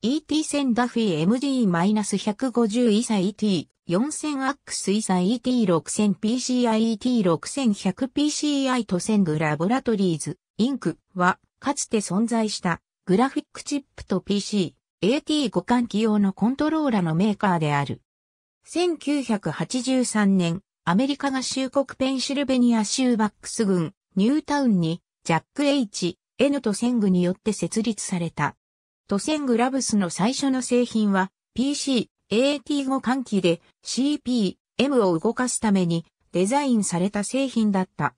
ET u ダフィ MD-150 イサ ET4000 アックスイサ ET6000PCIET6100PCI とセングラボラトリーズインクはかつて存在したグラフィックチップと PC、AT 互換機用のコントローラのメーカーである。1983年、アメリカ合衆国ペンシルベニア州バックス郡ニュータウンにジャック H、N とセングによって設立された。都セングラブスの最初の製品は PC、AT5 換気で CP、M を動かすためにデザインされた製品だった。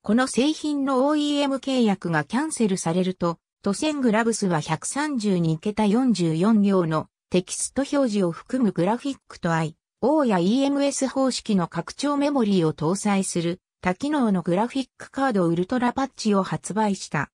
この製品の OEM 契約がキャンセルされると、都セングラブスは132桁44行のテキスト表示を含むグラフィックと I、O や EMS 方式の拡張メモリーを搭載する多機能のグラフィックカードウルトラパッチを発売した。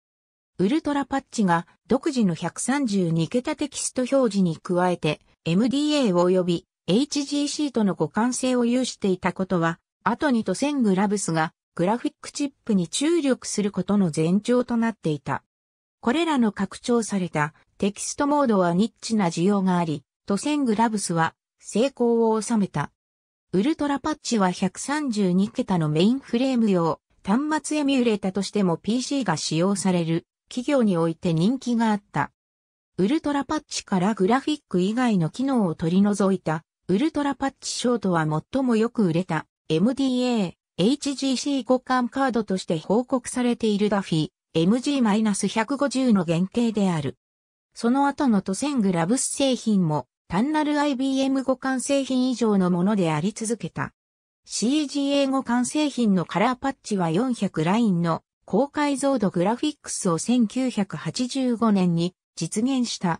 ウルトラパッチが独自の132桁テキスト表示に加えて MDA 及び HGC との互換性を有していたことは、アトニとセングラブスがグラフィックチップに注力することの前兆となっていた。これらの拡張されたテキストモードはニッチな需要があり、トセングラブスは成功を収めた。ウルトラパッチは132桁のメインフレーム用端末エミュレータとしても PC が使用される企業において人気があった。ウルトラパッチからグラフィック以外の機能を取り除いた、ウルトラパッチショートは最もよく売れた MDA、HGC 互換カードとして報告されているダフィー、MG-150 の限定である。その後の都線グラブス製品も単なる IBM 互換製品以上のものであり続けた。CGA 互換製品のカラーパッチは400ラインの高解像度グラフィックスを1985年に実現した。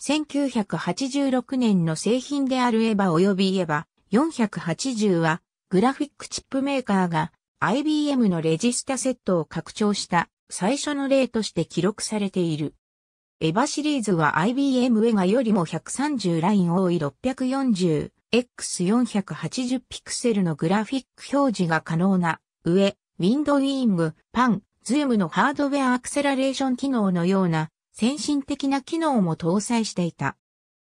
1986年の製品であるエヴァ及びエヴァ480はグラフィックチップメーカーが IBM のレジスタセットを拡張した最初の例として記録されている。エヴァシリーズは IBM エガよりも130ライン多い 640X480 ピクセルのグラフィック表示が可能な上、ウィンドウィング、パン、ズームのハードウェアアクセラレーション機能のような先進的な機能も搭載していた。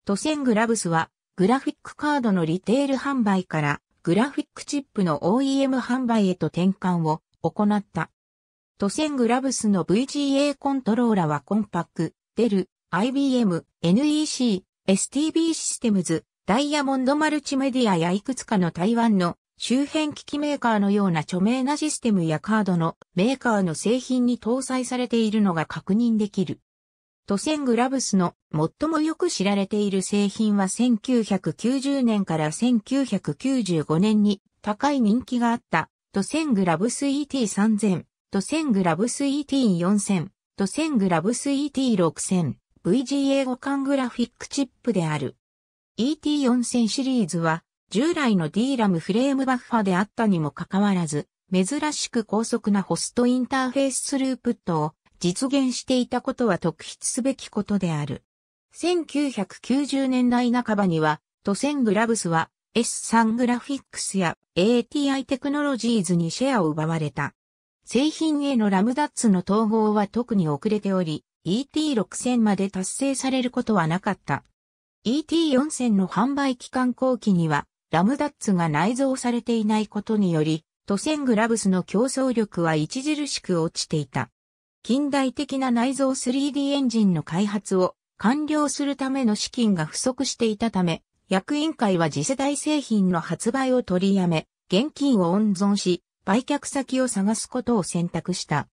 トセングラブスはグラフィックカードのリテール販売からグラフィックチップの OEM 販売へと転換を行った。トセングラブスの VGA コントローラはコンパク、デル、IBM、NEC、STB システムズ、ダイヤモンドマルチメディアやいくつかの台湾の周辺機器メーカーのような著名なシステムやカードのメーカーの製品に搭載されているのが確認できる。トセングラブスの最もよく知られている製品は1990年から1995年に高い人気があったトセングラブス ET3000、トセングラブス ET4000、トセングラブス ET6000、VGA 互換グラフィックチップである。ET4000 シリーズは従来の D ラムフレームバッファであったにもかかわらず、珍しく高速なホストインターフェーススループットを実現していたことは特筆すべきことである。1990年代半ばには、都線グラブスは S3 グラフィックスや ATI テクノロジーズにシェアを奪われた。製品へのラムダッツの統合は特に遅れており、ET6000 まで達成されることはなかった。ET4000 の販売期間後期には、ラムダッツが内蔵されていないことにより、トセングラブスの競争力は著しく落ちていた。近代的な内蔵 3D エンジンの開発を完了するための資金が不足していたため、役員会は次世代製品の発売を取りやめ、現金を温存し、売却先を探すことを選択した。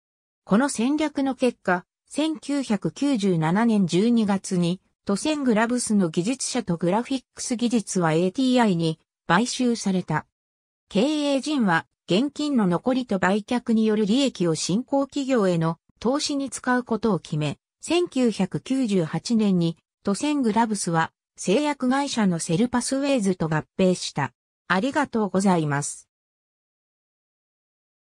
この戦略の結果、1997年12月にドセングラブスの技術者とグラフィックス技術は ATI に買収された。経営陣は現金の残りと売却による利益を新興企業への投資に使うことを決め、1998年にドセングラブスは製薬会社のセルパスウェイズと合併した。ありがとうございます。